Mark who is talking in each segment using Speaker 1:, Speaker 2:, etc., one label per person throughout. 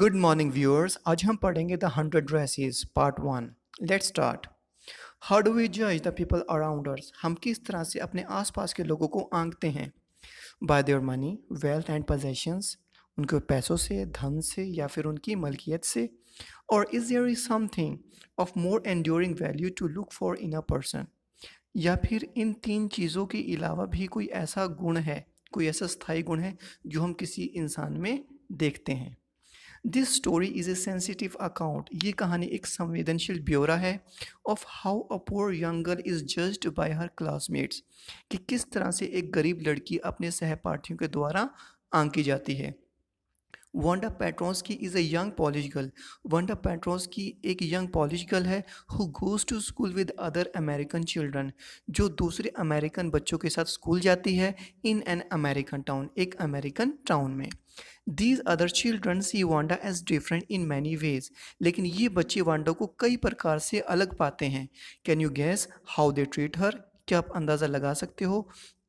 Speaker 1: Good morning viewers आज हम पढ़ेंगे the hundred dresses part one let start how do we जज the people around हम किस तरह से अपने आसपास के लोगों को आंकते हैं by their money wealth and possessions उनके पैसों से धन से या फिर उनकी मलकियत से और is there is something of more enduring value to look for in a person या फिर इन तीन चीज़ों के अलावा भी कोई ऐसा गुण है कोई ऐसा स्थायी गुण है जो हम किसी इंसान में देखते हैं this story is a sensitive account ये कहानी एक संवेदनशील ब्यौरा है of how a poor young girl is judged by her classmates कि किस तरह से एक गरीब लड़की अपने सहपाठियों के द्वारा आंकी जाती है पेट्रोस की is a young Polish girl Petronski एक यंग पॉलिश गर्ल है who goes to school with other American children जो दूसरे अमेरिकन बच्चों के साथ स्कूल जाती है इन एन अमेरिकन टाउन एक अमेरिकन टाउन में these other childrens see Wanda as different in many ways लेकिन ये बच्चे वांडा को कई प्रकार से अलग पाते हैं can you guess how they treat her क्या आप अंदाज़ा लगा सकते हो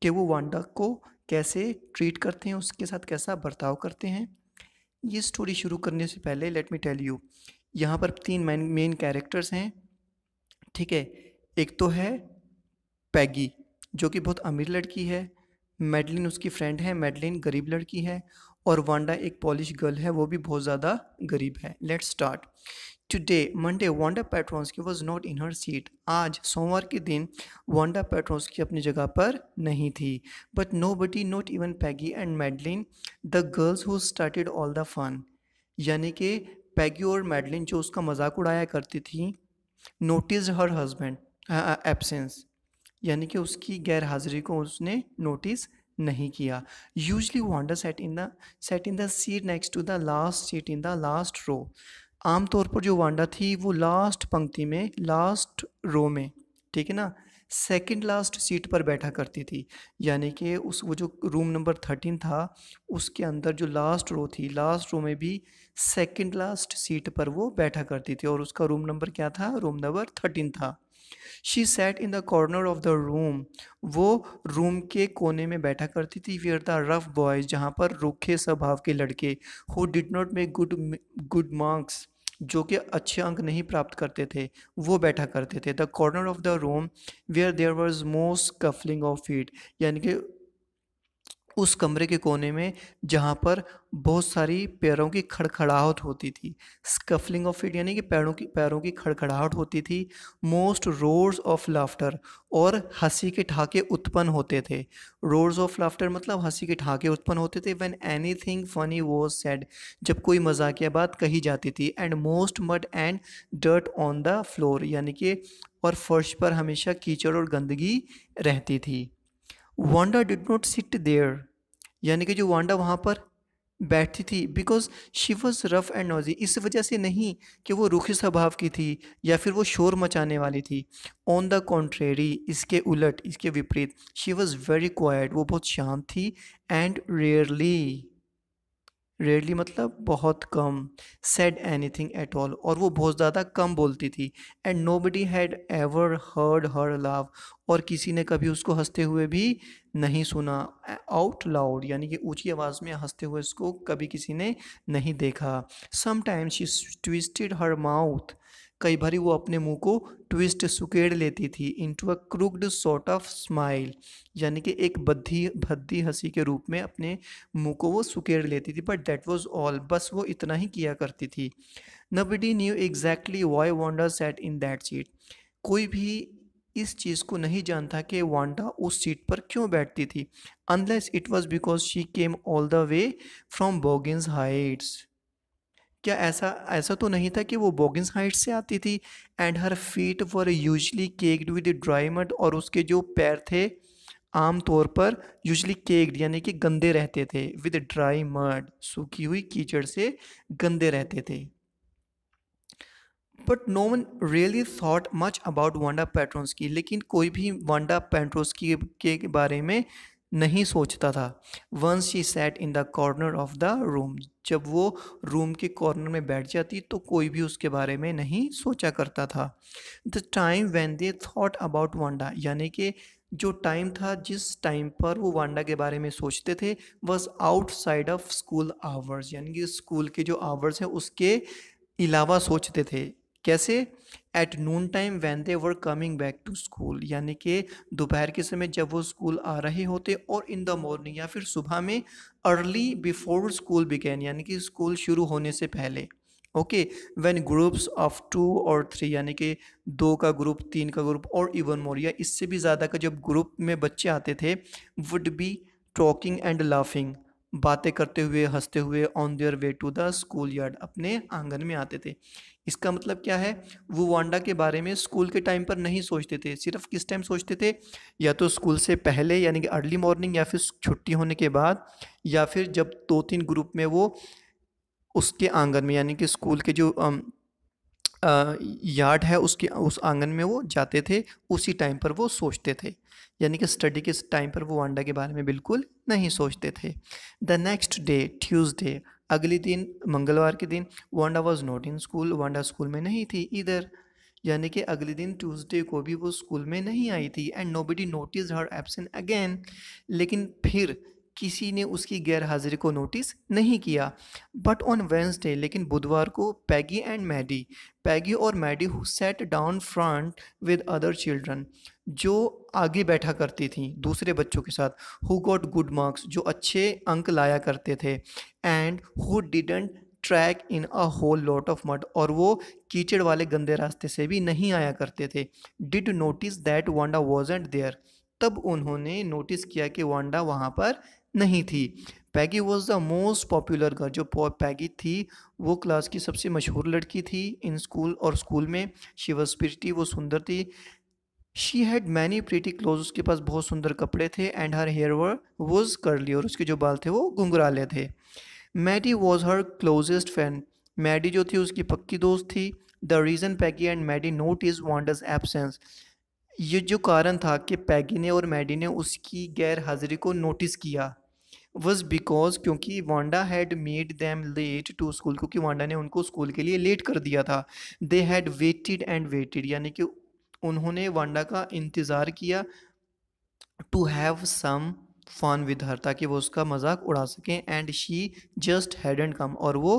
Speaker 1: कि वो वांडा को कैसे ट्रीट करते हैं उसके साथ कैसा बर्ताव करते हैं ये स्टोरी शुरू करने से पहले लेट मी टेल यू यहाँ पर तीन मैन मेन कैरेक्टर्स हैं ठीक है एक तो है पैगी जो कि बहुत अमीर लड़की है मेडलिन उसकी फ्रेंड है मेडलिन गरीब लड़की है और वांडा एक पॉलिश गर्ल है वो भी बहुत ज़्यादा गरीब है let's start today Monday Wanda Petronski was not in her seat आज सोमवार के दिन वांडा पेट्रोन्सकी अपनी जगह पर नहीं थी but nobody not even Peggy and Madeline the girls who started all the fun यानी कि पैगी और मेडलिन जो उसका मजाक उड़ाया करती थी नोटिस हर हस्बैंड एबसेंस यानी कि उसकी गैर हाजिरी को उसने नोटिस नहीं किया usually Wanda sat in the sat in the seat next to the last seat in the last row आमतौर पर जो वांडा थी वो लास्ट पंक्ति में लास्ट रो में ठीक है ना सेकंड लास्ट सीट पर बैठा करती थी यानी कि उस वो जो रूम नंबर थर्टीन था उसके अंदर जो लास्ट रो थी लास्ट रो में भी सेकंड लास्ट सीट पर वो बैठा करती थी और उसका रूम नंबर क्या था रूम नंबर थर्टीन था she sat in the corner of the room वो रूम के कोने में बैठा करती थी आर द रफ बॉयज जहाँ पर रूखे स्वभाव के लड़के who did not make good good marks जो कि अच्छे अंक नहीं प्राप्त करते थे वो बैठा करते थे the corner of the room where there was most scuffling of feet यानी कि उस कमरे के कोने में जहाँ पर बहुत सारी पैरों की खड़खड़ाहट होती थी स्कफलिंग ऑफ फिट यानी कि पैरों की पैरों की खड़खड़ाहट होती थी मोस्ट रोर्स ऑफ लाफ्टर और हंसी के ठाके उत्पन्न होते थे रोर्स ऑफ लाफ्टर मतलब हंसी के ठाके उत्पन्न होते थे when anything funny was said जब कोई मजाकिया बात कही जाती थी and most mud and dirt on the floor यानी कि और फर्श पर हमेशा कीचड़ और गंदगी रहती थी Wanda did not sit there यानी कि जो वांडा वहाँ पर बैठती थी because she was rough and noisy इस वजह से नहीं कि वो रुख स्वभाव की थी या फिर वो शोर मचाने वाली थी ऑन द कॉन्ट्रेरी इसके उलट इसके विपरीत शी वॉज़ वेरी क्वाइट वो बहुत शांत थी एंड रेयरली रेयरली मतलब बहुत कम said anything at all और वो बहुत ज़्यादा कम बोलती थी and nobody had ever heard her laugh और किसी ने कभी उसको हंसते हुए भी नहीं सुना आउट लाउड यानी कि ऊँची आवाज़ में हंसते हुए इसको कभी किसी ने नहीं देखा sometimes she twisted her mouth कई बार वो अपने मुंह को ट्विस्ट सुकेड़ लेती थी into a crooked sort of smile यानी कि एक बद्धी भद्दी हंसी के रूप में अपने मुंह को वो सुकेड़ लेती थी बट डेट वॉज ऑल बस वो इतना ही किया करती थी nobody knew exactly why Wanda sat in that seat कोई भी इस चीज़ को नहीं जानता कि वांडा उस सीट पर क्यों बैठती थी unless it was because she came all the way from Boggins Heights क्या ऐसा ऐसा तो नहीं था कि वो बॉगिंस हाइट से आती थी and her feet were usually caked with dry mud और उसके जो पैर थे आम तौर पर यूजली केक्ड यानी कि गंदे रहते थे विद ड्राई मड सूखी हुई कीचड़ से गंदे रहते थे but no one really thought much about Wanda Petros Petronski लेकिन कोई भी वांडा पेट्रोस की के बारे में नहीं सोचता था once he sat in the corner of the room जब वो रूम के कॉर्नर में बैठ जाती तो कोई भी उसके बारे में नहीं सोचा करता था the time when they thought about Wanda यानी कि जो टाइम था जिस टाइम पर वो वांडा के बारे में सोचते थे was outside of school hours यानी कि स्कूल के जो आवर्स हैं उसके अलावा सोचते थे कैसे at noon time when they were coming back to school यानी कि दोपहर के समय जब वो स्कूल आ रहे होते और इन द मॉर्निंग या फिर सुबह में अर्ली बिफोर स्कूल बिगैन यानी कि स्कूल शुरू होने से पहले okay when groups of two और थ्री यानी कि दो का ग्रुप तीन का ग्रुप और इवन मोर या इससे भी ज़्यादा का जब ग्रुप में बच्चे आते थे would be talking and laughing बातें करते हुए हंसते हुए on their way to the school yard अपने आंगन में आते थे इसका मतलब क्या है वो वांडा के बारे में स्कूल के टाइम पर नहीं सोचते थे सिर्फ किस टाइम सोचते थे या तो स्कूल से पहले यानी कि अर्ली मॉर्निंग या फिर छुट्टी होने के बाद या फिर जब दो तीन ग्रुप में वो उसके आंगन में यानी कि स्कूल के जो यार्ड है उसके उस आंगन में वो जाते थे उसी टाइम पर वो सोचते थे यानी कि स्टडी के टाइम पर वो वांडा के बारे में बिल्कुल नहीं सोचते थे द नेक्स्ट डे ट्यूसडे अगले दिन मंगलवार के दिन Wanda was not in school Wanda school में नहीं थी इधर यानी कि अगले दिन ट्यूसडे को भी वो स्कूल में नहीं आई थी and nobody notice her absent again लेकिन फिर किसी ने उसकी गैरहाजिरी को नोटिस नहीं किया बट ऑन वेंसडे लेकिन बुधवार को पैगी एंड मैडी पैगी और Maddie sat down front with other children जो आगे बैठा करती थी दूसरे बच्चों के साथ हु गॉट गुड मार्क्स जो अच्छे अंक लाया करते थे and who didn't track in a whole lot of mud और वो कीचड़ वाले गंदे रास्ते से भी नहीं आया करते थे did notice that Wanda wasn't there तब उन्होंने नोटिस किया कि वांडा वहाँ पर नहीं थी Peggy was the most popular girl जो पैगी थी वो क्लास की सबसे मशहूर लड़की थी इन स्कूल और स्कूल में शी वॉज प्रिटी वो सुंदर थी she had many pretty clothes उसके पास बहुत सुंदर कपड़े थे and her hair were was curly और उसके जो बाल थे वो घुंघराले थे Maddie was her closest friend Maddie जो थी उसकी पक्की दोस्त थी the reason Peggy and Maddie noticed Wanda's absence ये जो कारण था कि पैगी ने और मैडी ने उसकी गैर हाजिरी को नोटिस किया वॉज बिकॉज क्योंकि Wanda had made them late to school क्योंकि वांडा ने उनको स्कूल के लिए लेट कर दिया था they had waited and waited यानी कि उन्होंने वांडा का इंतज़ार किया to have some fun with her ताकि वो उसका मजाक उड़ा सकें and she just hadn't come और वो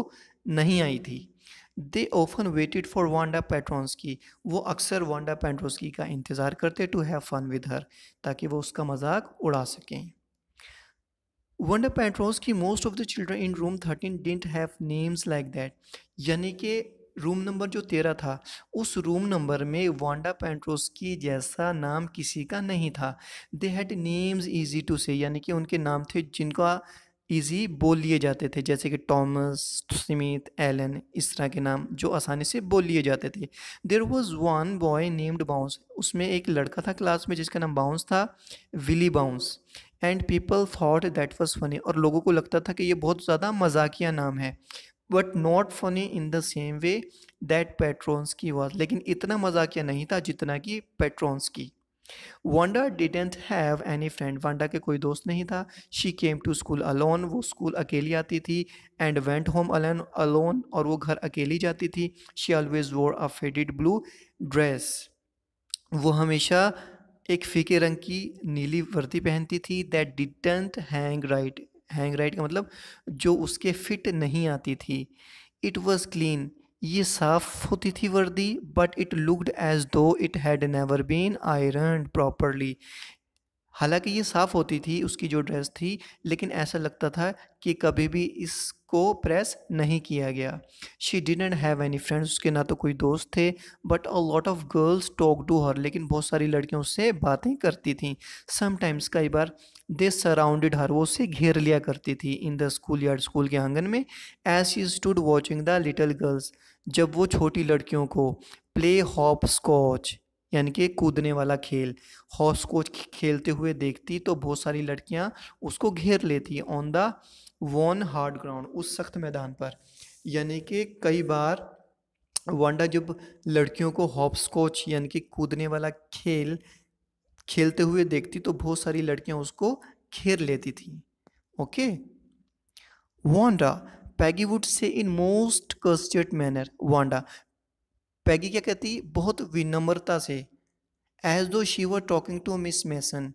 Speaker 1: नहीं आई थी they often waited for Wanda Petronski वो अक्सर वांडा पेट्रोस्की का इंतज़ार करते to have fun with her ताकि वो उसका मजाक उड़ा सकें Wanda Petronski most of the children in room thirteen didn't have names like that यानी कि रूम नंबर जो तेरह था उस रूम नंबर में वांडा पेंट्रोस की जैसा नाम किसी का नहीं था they had names easy to say यानी कि उनके नाम थे जिनका इजी बोल लिए जाते थे जैसे कि टॉमस स्मिथ एलन इस तरह के नाम जो आसानी से बोल लिए जाते थे there was one boy named Bounce उसमें एक लड़का था क्लास में जिसका नाम बाउंस था Willie Bounce and people thought that was funny और लोगों को लगता था कि ये बहुत ज़्यादा मजाकिया नाम है but not funny in the same way that Petronski was लेकिन इतना मजाकिया नहीं था जितना कि Petronski Wanda didn't have any friend Wanda के कोई दोस्त नहीं था she came to school alone वो स्कूल अकेली आती थी and went home alone alone और वो घर अकेली जाती थी शी ऑलवेज वोर अ फेडिड ब्लू ड्रेस वो हमेशा एक फीके रंग की नीली वर्दी पहनती थी that didn't hang right hang right का मतलब जो उसके फिट नहीं आती थी इट वॉज क्लीन ये साफ होती थी वर्दी but it looked as though it had never been ironed properly हालांकि ये साफ़ होती थी उसकी जो ड्रेस थी लेकिन ऐसा लगता था कि कभी भी इसको प्रेस नहीं किया गया she didn't have any friends उसके ना तो कोई दोस्त थे but a lot of girls talk to her लेकिन बहुत सारी लड़कियां उससे बातें करती थीं समटाइम्स कई बार दे सराउंडेड हर वो उसे घेर लिया करती थी in the school yard school के आंगन में as she stood watching the little girls जब वो छोटी लड़कियों को प्ले हॉप स्कॉच यानी कि कूदने वाला खेल हॉस को खेलते हुए देखती तो बहुत सारी लड़कियां उसको घेर लेती on the one hard ground उस सख्त मैदान पर यानी कि कई बार वांडा जब लड़कियों को हॉप्स कोच यानी कि कूदने वाला खेल खेलते हुए देखती तो बहुत सारी लड़कियां उसको घेर लेती थी okay Wanda Peggy would say in most courteous manner Wanda Peggy क्या कहती बहुत विनम्रता से as though she were talking to Miss Mason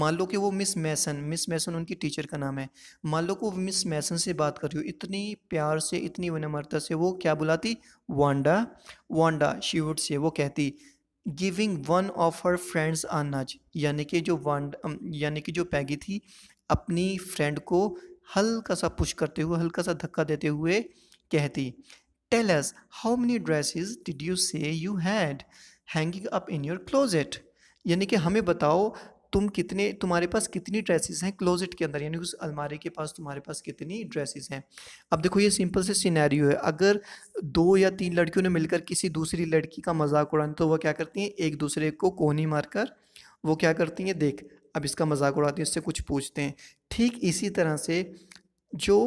Speaker 1: मान लो कि वो मिस मैसन मिस मैसन उनकी टीचर का नाम है मान लो कि वो मिस मैसन से बात कर रही हो इतनी प्यार से इतनी विनम्रता से वो क्या बुलाती Wanda Wanda she would say वो कहती giving one of her friends an nudge यानी कि जो वांडा यानी कि जो पैगी थी अपनी फ्रेंड को हल्का सा पुश करते हुए हल्का सा धक्का देते हुए कहती Tell us how many dresses did you say you had hanging up in your closet? यानी कि हमें बताओ तुम कितने तुम्हारे पास कितनी ड्रेसेस हैं क्लोजेट के अंदर यानी उस अलमारी के पास तुम्हारे पास कितनी ड्रेसेस हैं अब देखो ये सिंपल से सिनेरियो है अगर दो या तीन लड़कियों ने मिलकर किसी दूसरी लड़की का मजाक उड़ाना तो वह क्या करती हैं एक दूसरे को कोहनी मारकर वो क्या करती हैं देख अब इसका मजाक उड़ाती हैं इससे कुछ पूछते हैं ठीक इसी तरह से जो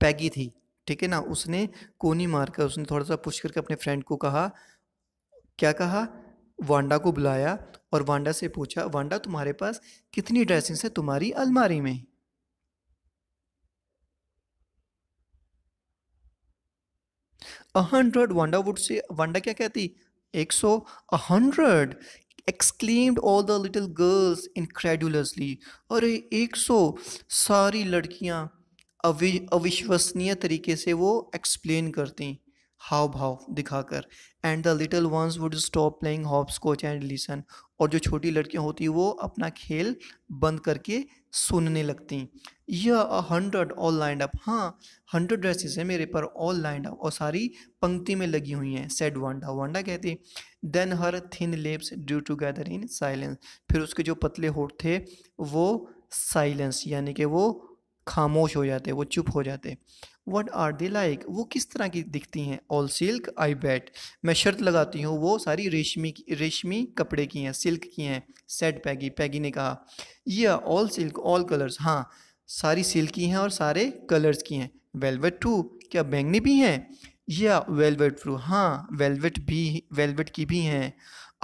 Speaker 1: पैगी थी ठीक है ना उसने कोनी मारकर उसने थोड़ा सा पुश करके अपने फ्रेंड को कहा क्या कहा वांडा को बुलाया और वांडा से पूछा वांडा तुम्हारे पास कितनी ड्रेसिंग है तुम्हारी अलमारी में a hundred Wanda would say Wanda क्या कहती एक सौ a hundred exclaimed all the little girls incredulously अरे एक सौ सारी लड़कियां अवि अविश्वसनीय तरीके से वो एक्सप्लेन करती हाव भाव दिखाकर and the little ones would stop playing hopscotch and listen और जो छोटी लड़कियां होती वो अपना खेल बंद करके सुनने लगती यह हंड्रेड ऑल लाइंड अप हाँ हंड्रेड ड्रेसेस हैं मेरे पर ऑल लाइंड अप और सारी पंक्ति में लगी हुई हैं सेड वांडा वांडा कहते then her thin lips drew together in silence फिर उसके जो पतले होठ थे वो साइलेंस यानी कि वो खामोश हो जाते वो चुप हो जाते वट आर दे लाइक वो किस तरह की दिखती हैं ऑल सिल्क आई बैट मैं शर्त लगाती हूँ वो सारी रेशमी रेशमी कपड़े की हैं सिल्क की हैं सेट पैगी पैगी ने कहा या ऑल सिल्क ऑल कलर्स हाँ सारी सिल्क की हैं और सारे कलर्स की हैं वेलवेट टू क्या बैंगनी भी हैं या वेलवेट फ्रू हाँ वेलवेट भी वेलवेट की भी हैं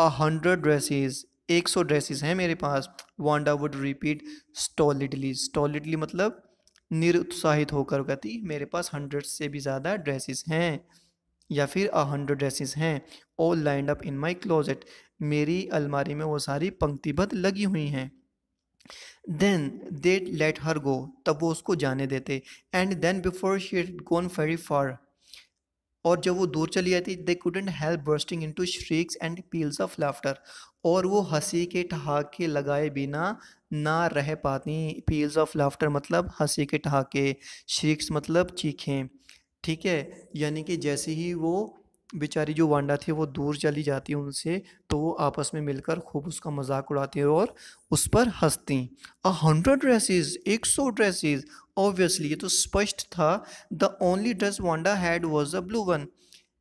Speaker 1: अ हंड्रेड ड्रेसेस एक सौ ड्रेसेस हैं मेरे पास Wanda would repeat stolidly stolidly मतलब निरुत्साहित होकर कहती मेरे पास हंड्रेड से भी ज़्यादा ड्रेसेस हैं या फिर अ हंड्रेड ड्रेसेस हैं all lined up in my closet मेरी अलमारी में वो सारी पंक्तिबद्ध लगी हुई हैं then that let her go तब वो उसको जाने देते and then before she gone very far और जब वो दूर चली जाती they couldn't help bursting into shrieks and peals of laughter और वो हंसी के ठहाके लगाए बिना ना रह पाती पील्स ऑफ लाफ्टर मतलब हंसी के ठहाके श्रीक्स मतलब चीखें ठीक है यानी कि जैसे ही वो बेचारी जो वांडा थी वो दूर चली जाती उनसे तो वो आपस में मिलकर खूब उसका मजाक उड़ाती और उस पर हंसती अ हंड्रेड ड्रेसेस एक सौ ड्रेसेस ऑब्वियसली ये तो स्पष्ट था the only dress Wanda had was a blue one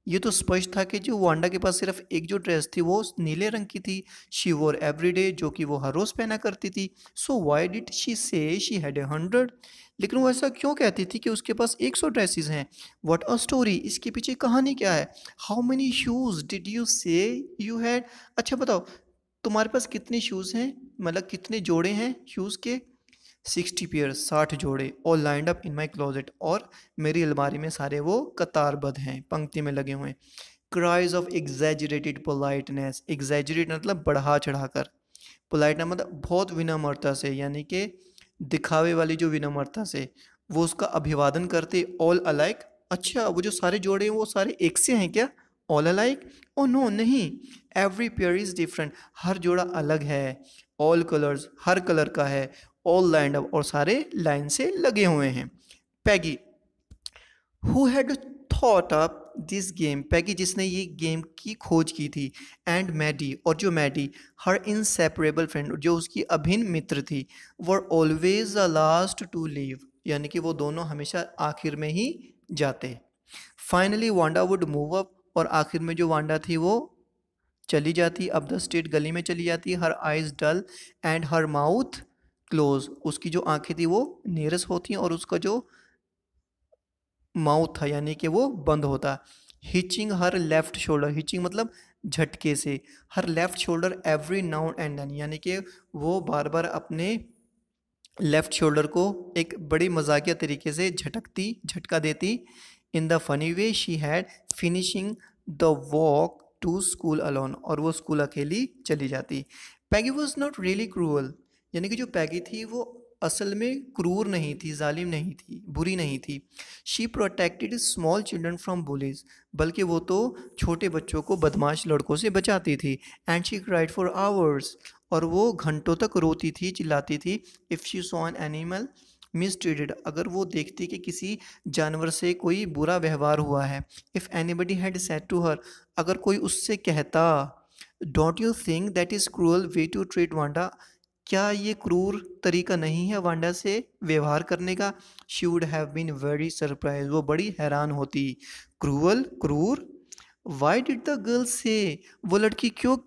Speaker 1: ये तो स्पष्ट था कि जो वांडा के पास सिर्फ एक जो ड्रेस थी वो नीले रंग की थी शी वोर एवरीडे जो कि वो हर रोज़ पहना करती थी so why did she say she had a hundred लेकिन वो ऐसा क्यों कहती थी कि उसके पास एक सौ ड्रेसिस हैं वट अ स्टोरी इसके पीछे कहानी क्या है how many shoes did you say you had अच्छा बताओ तुम्हारे पास कितने शूज़ हैं मतलब कितने जोड़े हैं शूज़ के सिक्सटी पेयर साठ जोड़े और lined up in my closet और मेरी अलमारी में सारे वो कतारबद्ध हैं पंक्ति में लगे हुए हैं cries of exaggerated politeness exaggerate मतलब बढ़ा चढ़ाकर पोलाइटनेस मतलब बहुत विनम्रता से यानी कि दिखावे वाली जो विनम्रता से वो उसका अभिवादन करते ऑल अलाइक अच्छा वो जो सारे जोड़े हैं वो सारे एक से हैं क्या ऑल अलाइक ओ नो नहीं एवरी पेयर इज़ डिफरेंट हर जोड़ा अलग है ऑल कलर्स हर कलर का है ऑल लाइंड अप और सारे लाइन से लगे हुए हैं Peggy who had thought up this game Peggy जिसने ये गेम की खोज की थी एंड मैडी और जो मैडी हर इनसेपरेबल फ्रेंड जो उसकी अभिन्न मित्र थी were always the last to leave यानी कि वो दोनों हमेशा आखिर में ही जाते finally Wanda would move up और आखिर में जो वांडा थी वो चली जाती अब द स्टेट गली में चली जाती her eyes dull and her mouth close उसकी जो आंखें थी वो नीरस होती हैं और उसका जो माउथ था यानी कि वो बंद होता हिचिंग हर लेफ्ट शोल्डर हिचिंग मतलब झटके से her left shoulder every now and then यानी कि वो बार बार अपने लेफ़्ट शोल्डर को एक बड़े मजाकिया तरीके से झटकती झटका देती in the funny way she had finishing the walk to school alone और वो स्कूल अकेली चली जाती Peggy was not really cruel यानी कि जो पैगी थी वो असल में क्रूर नहीं थी जालिम नहीं थी बुरी नहीं थी she protected small children from bullies बल्कि वो तो छोटे बच्चों को बदमाश लड़कों से बचाती थी and she cried for hours और वो घंटों तक रोती थी चिल्लाती थी if she saw an animal mistreated अगर वो देखती कि किसी जानवर से कोई बुरा व्यवहार हुआ है if anybody had said to her अगर कोई उससे कहता don't you think that is cruel way to treat Wanda क्या ये क्रूर तरीका नहीं है वांडा से व्यवहार करने का she would have been very surprised वो बड़ी हैरान होती क्रूअल क्रूर वाई डिड द गर्ल से वो लड़की क्यों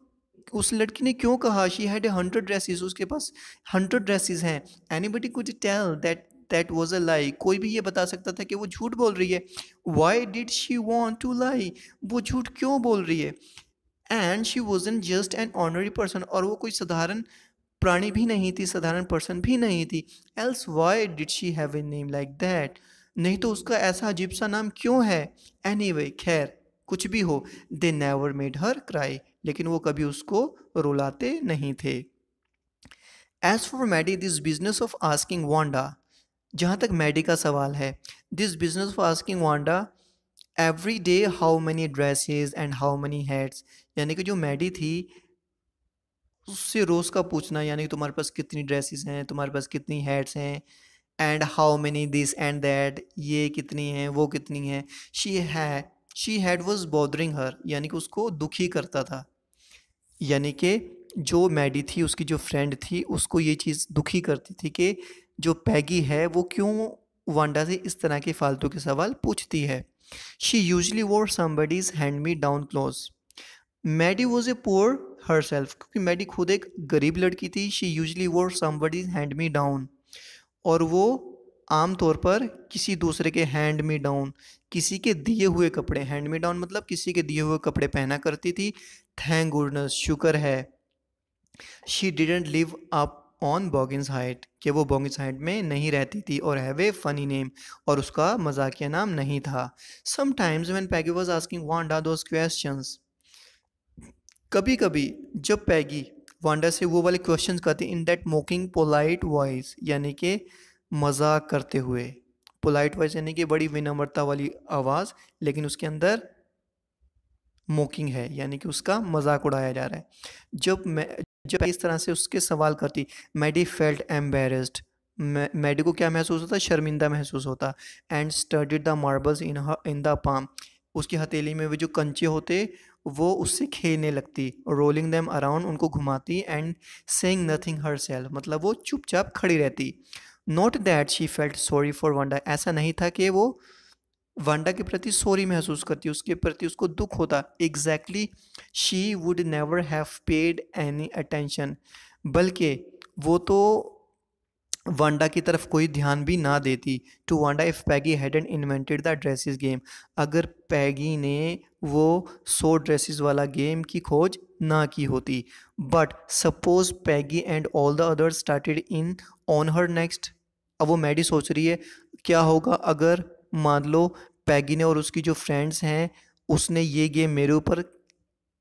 Speaker 1: उस लड़की ने क्यों कहा she had a hundred dresses उसके पास हंड्रेड ड्रेसिस हैं body could tell that that was a lie कोई भी ये बता सकता था कि वो झूठ बोल रही है why did she want to lie वो झूठ क्यों बोल रही है and she was an just an ornery person और वो कोई साधारण प्राणी भी नहीं थी साधारण पर्सन भी नहीं थी else why did she have a name like that नहीं तो उसका ऐसा अजीब सा नाम क्यों है एनी anyway, खैर कुछ भी हो they never made her cry लेकिन वो कभी उसको रुलाते नहीं थे as for Maddie this business of asking Wanda जहाँ तक मैडी का सवाल है this business of asking Wanda every day how many dresses and how many hats यानी कि जो मैडी थी उससे रोज़ का पूछना यानी तुम्हारे पास कितनी ड्रेसेस हैं तुम्हारे पास कितनी हैड्स हैं and how many this and that ये कितनी हैं वो कितनी हैं शी है she had was bothering her यानी कि उसको दुखी करता था यानी कि जो मैडी थी उसकी जो फ्रेंड थी उसको ये चीज़ दुखी करती थी कि जो पैगी है वो क्यों वांडा से इस तरह के फालतू के सवाल पूछती है she usually wore somebody's hand me down clothes Maddie was a poor herself क्योंकि मैडी खुद एक गरीब लड़की थी she usually wore somebody's hand me down और वो आम तौर पर किसी दूसरे के हैंड मी डाउन किसी के दिए हुए कपड़े हैंड मी डाउन मतलब किसी के दिए हुए कपड़े पहना करती थी थैंक गुडनेस शुक्र है she didn't live up on Boggin Heights कि वो बॉगिन हाइट में नहीं रहती थी और हैवे फनी नेम और उसका मजाकिया नाम नहीं था sometimes when Peggy was asking are those question कभी कभी जब पैगी वांडा से वो वाले क्वेश्चन करती in that mocking polite voice यानी कि मजाक करते हुए पोलाइट वॉइस यानी कि बड़ी विनम्रता वाली आवाज़ लेकिन उसके अंदर मोकिंग है यानी कि उसका मजाक उड़ाया जा रहा है जब मैं जब इस तरह से उसके सवाल करती मैडी फेल्ट एम्बेरस्ड मैडी को क्या महसूस होता शर्मिंदा महसूस होता and studied the marbles in in the palm उसकी हथेली में वे जो कंचे होते वो उससे खेलने लगती रोलिंग दैम अराउंड उनको घुमाती and saying nothing herself मतलब वो चुपचाप खड़ी रहती not that she felt sorry for Wanda ऐसा नहीं था कि वो वांडा के प्रति सॉरी महसूस करती उसके प्रति उसको दुख होता exactly she would never have paid any attention बल्कि वो तो वांडा की तरफ कोई ध्यान भी ना देती to Wanda if Peggy had and invented the dresses game अगर पैगी ने वो सो ड्रेसेस वाला गेम की खोज ना की होती but suppose Peggy and all the others started in on her next अब वो मैडी सोच रही है क्या होगा अगर मान लो पैगी ने और उसकी जो फ्रेंड्स हैं उसने ये गेम मेरे ऊपर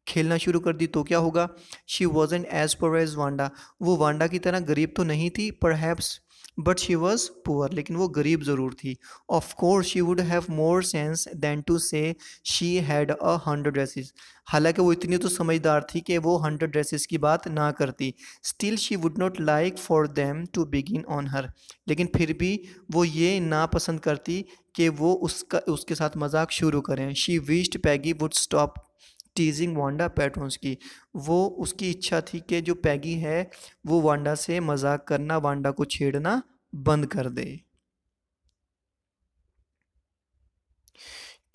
Speaker 1: खेलना शुरू कर दी तो क्या होगा she was and as poor as Wanda वो वांडा की तरह गरीब तो नहीं थी perhaps but she was poor लेकिन वो गरीब ज़रूर थी of course she would have more sense than to say she had a hundred dresses हालांकि वो इतनी तो समझदार थी कि वो हंड्रेड ड्रेसिस की बात ना करती still she would not like for them to begin on her लेकिन फिर भी वो ये ना पसंद करती कि वो उसका उसके साथ मजाक शुरू करें she wished Peggy would stop teasing Wanda Petronski वो उसकी इच्छा थी कि जो पैगी है वो वांडा से मजाक करना वांडा को छेड़ना बंद कर दे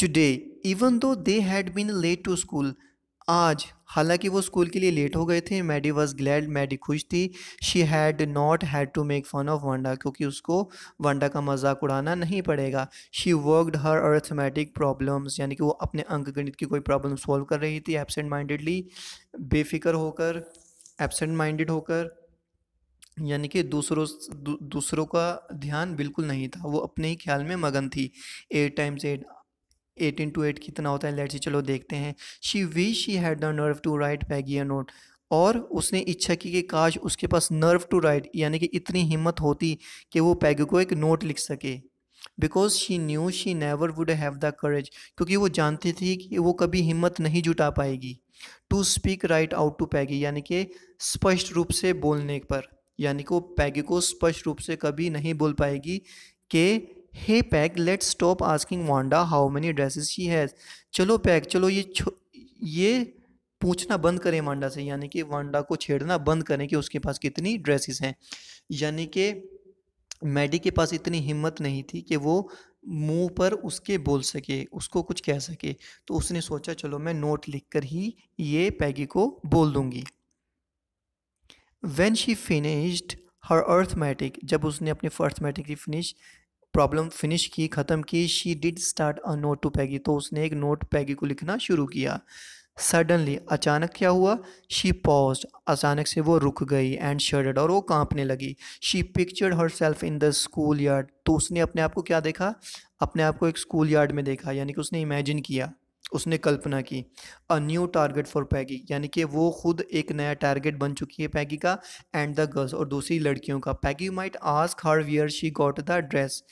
Speaker 1: today even though they had been late to school आज हालांकि वो स्कूल के लिए लेट हो गए थे मैडी वॉज ग्लैड मैडी खुश थी she had not had to make fun of Wanda क्योंकि उसको वंडा का मजाक उड़ाना नहीं पड़ेगा she worked her arithmetic problems यानी कि वो अपने अंक गणित की कोई प्रॉब्लम सॉल्व कर रही थी एबसेंट माइंडेडली बेफिक्र होकर एबसेंट माइंडेड होकर यानी कि दूसरों दूसरों का ध्यान बिल्कुल नहीं था वो अपने ही ख्याल में मगन थी at times eight in two eight कितना होता है लेट से चलो देखते हैं शी वी she had the nerve to write Peggy note और उसने इच्छा की कि काश उसके पास नर्व टू राइट यानी कि इतनी हिम्मत होती कि वो पैगी को एक नोट लिख सके because she knew she never would have the courage क्योंकि वो जानती थी कि वो कभी हिम्मत नहीं जुटा पाएगी to speak right out to Peggy यानी कि स्पष्ट रूप से बोलने पर यानी कि वो पैगी को स्पष्ट रूप से कभी नहीं बोल पाएगी कि hey Peg let stop asking Wanda how many dresses she has चलो पैग चलो ये ये पूछना बंद करें वांडा से यानी कि वांडा को छेड़ना बंद करें कि उसके पास कितनी ड्रेसेस हैं यानी कि मैडी के पास इतनी हिम्मत नहीं थी कि वो मुंह पर उसके बोल सके उसको कुछ कह सके तो उसने सोचा चलो मैं नोट लिख कर ही ये पैगी को बोल दूंगी when she finished her arithmetic जब उसने अपनी अर्थमेटिक की फिनिश प्रॉब्लम फिनिश की ख़त्म की she did start a note to Peggy तो उसने एक नोट पैगी को लिखना शुरू किया सडनली अचानक क्या हुआ शी पॉज अचानक से वो रुक गई एंड शर्डेड और वो कांपने लगी she pictured herself in the school yard तो उसने अपने आप को क्या देखा अपने आप को एक स्कूल यार्ड में देखा यानी कि उसने इमेजिन किया उसने कल्पना की a new target for Peggy यानी कि वो खुद एक नया टारगेट बन चुकी है पैगी का एंड द गर्ल्स और दूसरी लड़कियों का Peggy might ask her where she got the dress